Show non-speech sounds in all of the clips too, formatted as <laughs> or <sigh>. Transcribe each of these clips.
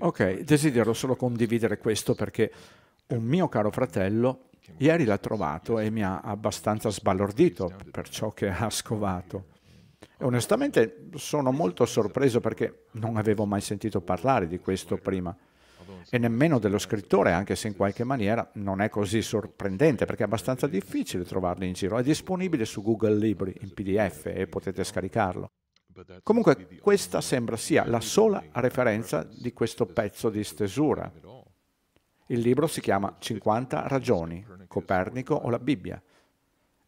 Ok, desidero solo condividere questo perché un mio caro fratello ieri l'ha trovato e mi ha abbastanza sbalordito per ciò che ha scovato. E onestamente sono molto sorpreso perché non avevo mai sentito parlare di questo prima e nemmeno dello scrittore, anche se in qualche maniera non è così sorprendente perché è abbastanza difficile trovarli in giro. È disponibile su Google Libri in PDF e potete scaricarlo. Comunque questa sembra sia la sola referenza di questo pezzo di stesura. Il libro si chiama 50 ragioni, Copernico o la Bibbia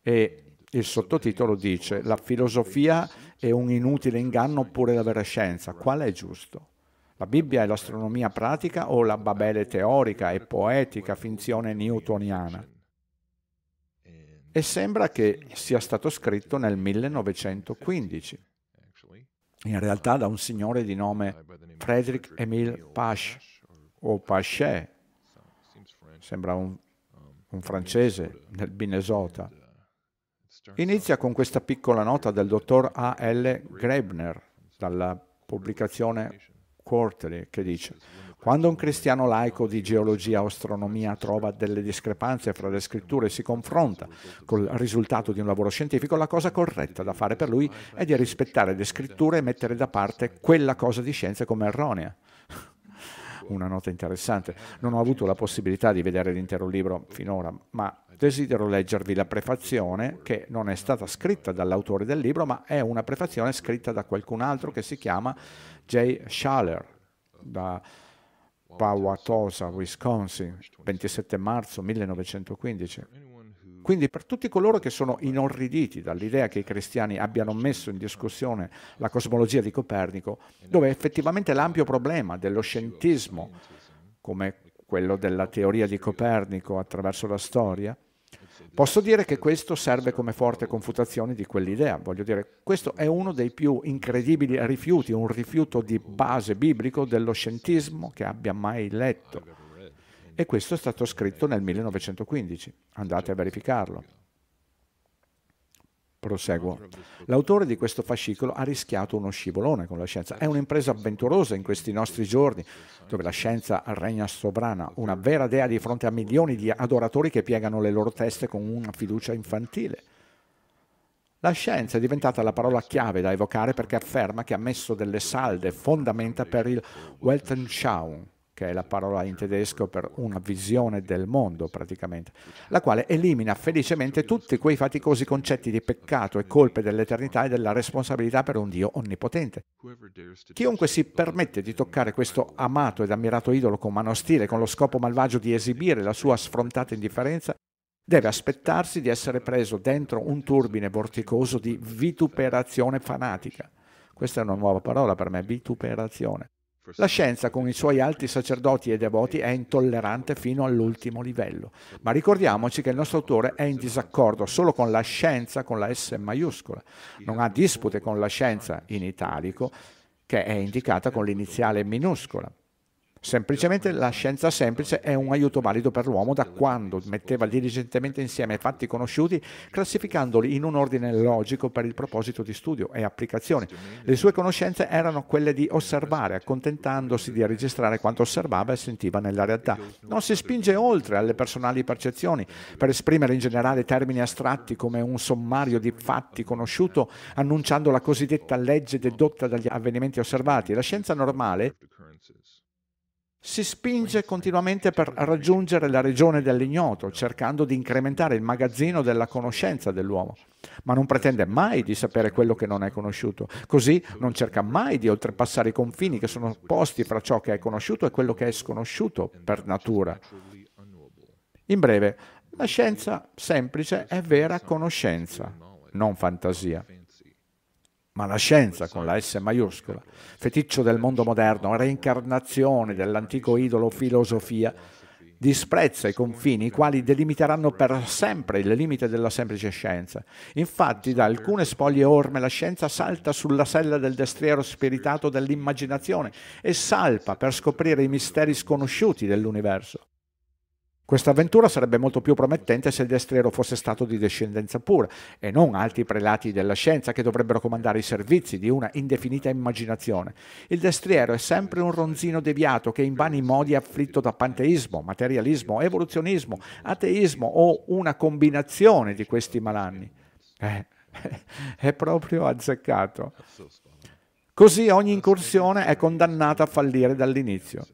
e il sottotitolo dice La filosofia è un inutile inganno oppure la vera scienza, qual è giusto? La Bibbia è l'astronomia pratica o la Babele teorica e poetica finzione newtoniana? E sembra che sia stato scritto nel 1915 in realtà da un signore di nome Frederick Emil Pache o Pache, sembra un, un francese del Minnesota. Inizia con questa piccola nota del dottor A. L. Grebner dalla pubblicazione Quarterly che dice quando un cristiano laico di geologia o astronomia trova delle discrepanze fra le scritture e si confronta col risultato di un lavoro scientifico, la cosa corretta da fare per lui è di rispettare le scritture e mettere da parte quella cosa di scienza come erronea <laughs> una nota interessante. Non ho avuto la possibilità di vedere l'intero libro finora, ma desidero leggervi la prefazione che non è stata scritta dall'autore del libro, ma è una prefazione scritta da qualcun altro che si chiama Jay Schaller, da Powhatan, Wisconsin, 27 marzo 1915. Quindi per tutti coloro che sono inorriditi dall'idea che i cristiani abbiano messo in discussione la cosmologia di Copernico, dove effettivamente l'ampio problema dello scientismo, come quello della teoria di Copernico attraverso la storia, Posso dire che questo serve come forte confutazione di quell'idea, voglio dire, questo è uno dei più incredibili rifiuti, un rifiuto di base biblico dello scientismo che abbia mai letto. E questo è stato scritto nel 1915, andate a verificarlo. Proseguo. L'autore di questo fascicolo ha rischiato uno scivolone con la scienza. È un'impresa avventurosa in questi nostri giorni, dove la scienza regna sovrana, una vera dea di fronte a milioni di adoratori che piegano le loro teste con una fiducia infantile. La scienza è diventata la parola chiave da evocare perché afferma che ha messo delle salde fondamenta per il Weltanschauung, che è la parola in tedesco per una visione del mondo praticamente, la quale elimina felicemente tutti quei faticosi concetti di peccato e colpe dell'eternità e della responsabilità per un Dio onnipotente. Chiunque si permette di toccare questo amato ed ammirato idolo con mano ostile, con lo scopo malvagio di esibire la sua sfrontata indifferenza, deve aspettarsi di essere preso dentro un turbine vorticoso di vituperazione fanatica. Questa è una nuova parola per me, vituperazione la scienza, con i suoi alti sacerdoti e devoti, è intollerante fino all'ultimo livello. Ma ricordiamoci che il nostro autore è in disaccordo solo con la scienza con la S maiuscola. Non ha dispute con la scienza in italico, che è indicata con l'iniziale minuscola. Semplicemente la scienza semplice è un aiuto valido per l'uomo da quando metteva diligentemente insieme fatti conosciuti, classificandoli in un ordine logico per il proposito di studio e applicazione. Le sue conoscenze erano quelle di osservare, accontentandosi di registrare quanto osservava e sentiva nella realtà. Non si spinge oltre alle personali percezioni per esprimere in generale termini astratti come un sommario di fatti conosciuto, annunciando la cosiddetta legge dedotta dagli avvenimenti osservati. La scienza normale si spinge continuamente per raggiungere la regione dell'ignoto, cercando di incrementare il magazzino della conoscenza dell'uomo, ma non pretende mai di sapere quello che non è conosciuto, così non cerca mai di oltrepassare i confini che sono posti fra ciò che è conosciuto e quello che è sconosciuto per natura. In breve, la scienza semplice è vera conoscenza, non fantasia ma la scienza con la S maiuscola, feticcio del mondo moderno, reincarnazione dell'antico idolo filosofia, disprezza i confini i quali delimiteranno per sempre il limite della semplice scienza. Infatti da alcune spoglie orme la scienza salta sulla sella del destriero spiritato dell'immaginazione e salpa per scoprire i misteri sconosciuti dell'universo. Questa avventura sarebbe molto più promettente se il destriero fosse stato di discendenza pura e non altri prelati della scienza che dovrebbero comandare i servizi di una indefinita immaginazione. Il destriero è sempre un ronzino deviato che in vani modi è afflitto da panteismo, materialismo, evoluzionismo, ateismo o una combinazione di questi malanni. Eh, <laughs> è proprio azzeccato. Così ogni incursione è condannata a fallire dall'inizio.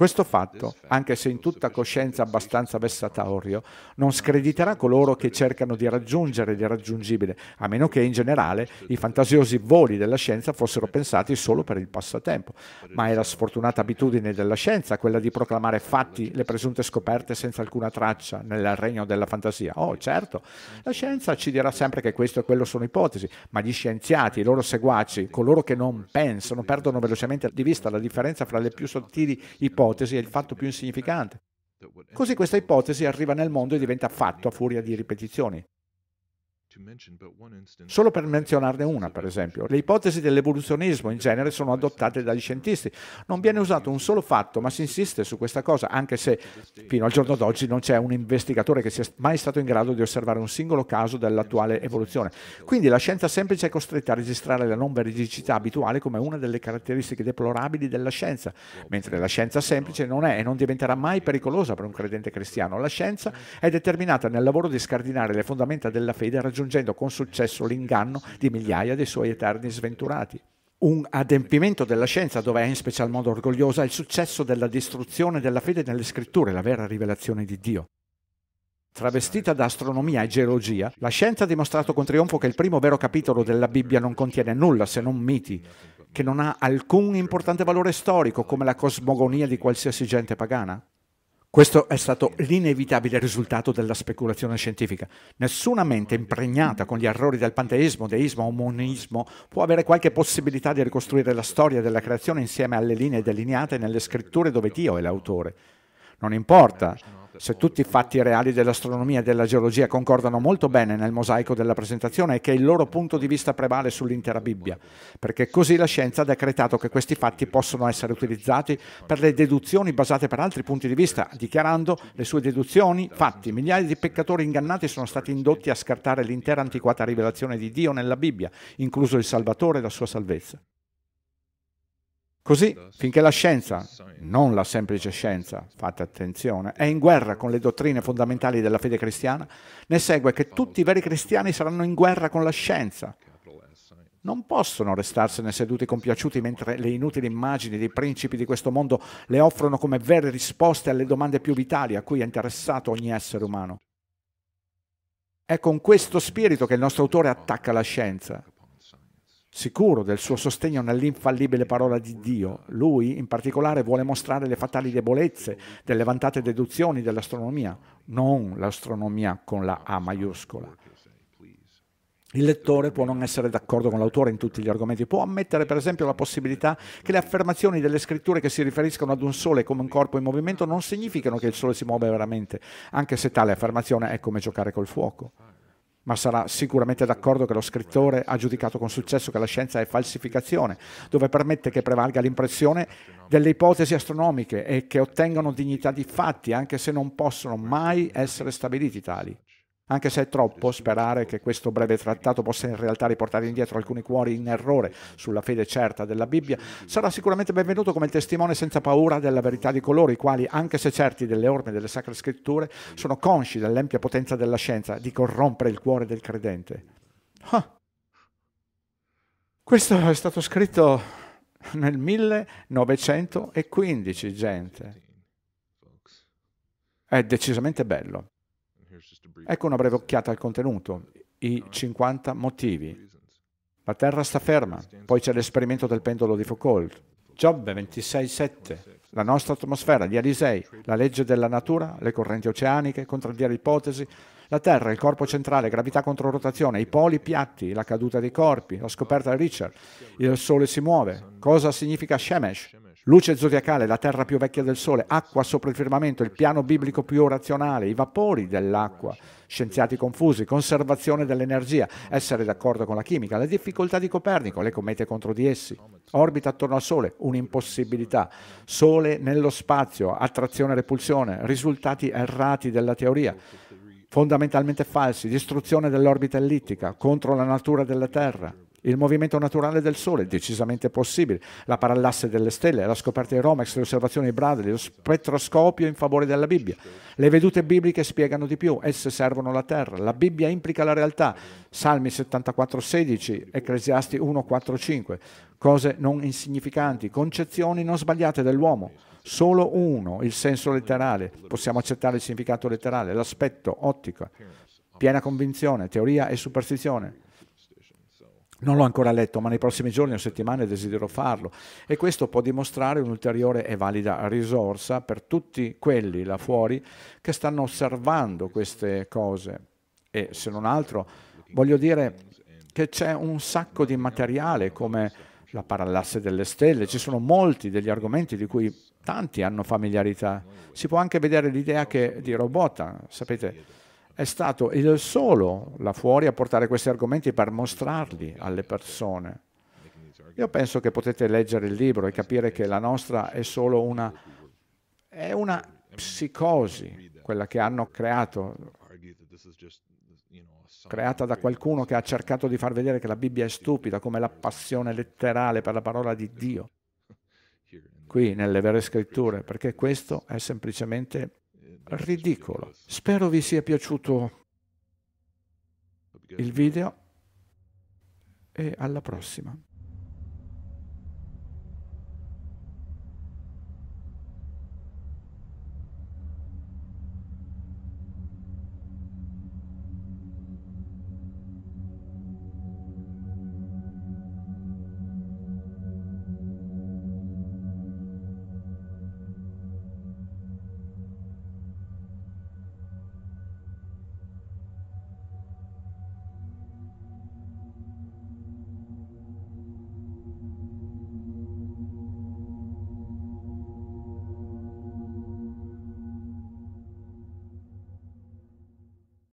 Questo fatto, anche se in tutta coscienza abbastanza vessatorio, non screditerà coloro che cercano di raggiungere l'irraggiungibile, a meno che in generale i fantasiosi voli della scienza fossero pensati solo per il passatempo. Ma è la sfortunata abitudine della scienza quella di proclamare fatti le presunte scoperte senza alcuna traccia nel regno della fantasia. Oh, certo, la scienza ci dirà sempre che questo e quello sono ipotesi, ma gli scienziati, i loro seguaci, coloro che non pensano, perdono velocemente di vista la differenza fra le più sottili ipotesi ipotesi è il fatto più insignificante. Così questa ipotesi arriva nel mondo e diventa fatto a furia di ripetizioni. Solo per menzionarne una, per esempio, le ipotesi dell'evoluzionismo in genere sono adottate dagli scientisti. Non viene usato un solo fatto, ma si insiste su questa cosa, anche se fino al giorno d'oggi non c'è un investigatore che sia mai stato in grado di osservare un singolo caso dell'attuale evoluzione. Quindi la scienza semplice è costretta a registrare la non veridicità abituale come una delle caratteristiche deplorabili della scienza, mentre la scienza semplice non è e non diventerà mai pericolosa per un credente cristiano. La scienza è determinata nel lavoro di scardinare le fondamenta della fede ragionando raggiungendo con successo l'inganno di migliaia dei suoi eterni sventurati un adempimento della scienza dove è in special modo orgogliosa è il successo della distruzione della fede nelle scritture, la vera rivelazione di Dio. Travestita da astronomia e geologia, la scienza ha dimostrato con trionfo che il primo vero capitolo della Bibbia non contiene nulla se non miti, che non ha alcun importante valore storico come la cosmogonia di qualsiasi gente pagana. Questo è stato l'inevitabile risultato della speculazione scientifica. Nessuna mente impregnata con gli errori del panteismo, deismo o monismo può avere qualche possibilità di ricostruire la storia della creazione insieme alle linee delineate nelle scritture dove Dio è l'autore. Non importa. Se tutti i fatti reali dell'astronomia e della geologia concordano molto bene nel mosaico della presentazione è che il loro punto di vista prevale sull'intera Bibbia, perché così la scienza ha decretato che questi fatti possono essere utilizzati per le deduzioni basate per altri punti di vista, dichiarando le sue deduzioni fatti. Migliaia di peccatori ingannati sono stati indotti a scartare l'intera antiquata rivelazione di Dio nella Bibbia, incluso il Salvatore e la sua salvezza. Così, finché la scienza, non la semplice scienza, fate attenzione, è in guerra con le dottrine fondamentali della fede cristiana, ne segue che tutti i veri cristiani saranno in guerra con la scienza. Non possono restarsene seduti compiaciuti mentre le inutili immagini dei principi di questo mondo le offrono come vere risposte alle domande più vitali a cui è interessato ogni essere umano. È con questo spirito che il nostro autore attacca la scienza, sicuro del suo sostegno nell'infallibile parola di Dio. Lui, in particolare, vuole mostrare le fatali debolezze delle vantate deduzioni dell'astronomia, non l'astronomia con la A maiuscola. Il lettore può non essere d'accordo con l'autore in tutti gli argomenti, può ammettere per esempio la possibilità che le affermazioni delle scritture che si riferiscono ad un sole come un corpo in movimento non significano che il sole si muove veramente, anche se tale affermazione è come giocare col fuoco ma sarà sicuramente d'accordo che lo scrittore ha giudicato con successo che la scienza è falsificazione, dove permette che prevalga l'impressione delle ipotesi astronomiche e che ottengano dignità di fatti, anche se non possono mai essere stabiliti tali. Anche se è troppo sperare che questo breve trattato possa in realtà riportare indietro alcuni cuori in errore sulla fede certa della Bibbia, sarà sicuramente benvenuto come testimone senza paura della verità di coloro i quali, anche se certi delle orme delle sacre scritture, sono consci dell'empia potenza della scienza di corrompere il cuore del credente. Ah. Questo è stato scritto nel 1915, gente. È decisamente bello. Ecco una breve occhiata al contenuto, i 50 motivi. La Terra sta ferma, poi c'è l'esperimento del pendolo di Foucault, Giobbe 26.7, la nostra atmosfera, gli Alisei, la legge della natura, le correnti oceaniche, contraddiare ipotesi, la Terra, il corpo centrale, gravità contro rotazione, i poli piatti, la caduta dei corpi, la scoperta di Richard, il Sole si muove, cosa significa Shemesh, luce zodiacale, la terra più vecchia del Sole, acqua sopra il firmamento, il piano biblico più razionale, i vapori dell'acqua, scienziati confusi, conservazione dell'energia, essere d'accordo con la chimica, le difficoltà di Copernico, le comete contro di essi, orbita attorno al Sole, un'impossibilità, Sole nello spazio, attrazione e repulsione, risultati errati della teoria fondamentalmente falsi, distruzione dell'orbita ellittica, contro la natura della Terra, il movimento naturale del Sole, decisamente possibile, la parallasse delle stelle, la scoperta di Romex, le osservazioni di Bradley, lo spettroscopio in favore della Bibbia. Le vedute bibliche spiegano di più, esse servono la terra, la Bibbia implica la realtà. Salmi 74,16, Ecclesiasti 1,4,5, cose non insignificanti, concezioni non sbagliate dell'uomo. Solo uno, il senso letterale, possiamo accettare il significato letterale, l'aspetto ottico, piena convinzione, teoria e superstizione non l'ho ancora letto, ma nei prossimi giorni o settimane desidero farlo e questo può dimostrare un'ulteriore e valida risorsa per tutti quelli là fuori che stanno osservando queste cose. E se non altro, voglio dire che c'è un sacco di materiale come la parallasse delle stelle, ci sono molti degli argomenti di cui tanti hanno familiarità. Si può anche vedere l'idea che di robota, sapete, è stato il solo là fuori a portare questi argomenti per mostrarli alle persone. Io penso che potete leggere il libro e capire che la nostra è solo una, è una psicosi, quella che hanno creato, creata da qualcuno che ha cercato di far vedere che la Bibbia è stupida, come la passione letterale per la parola di Dio, qui nelle vere scritture, perché questo è semplicemente ridicolo. Spero vi sia piaciuto il video e alla prossima.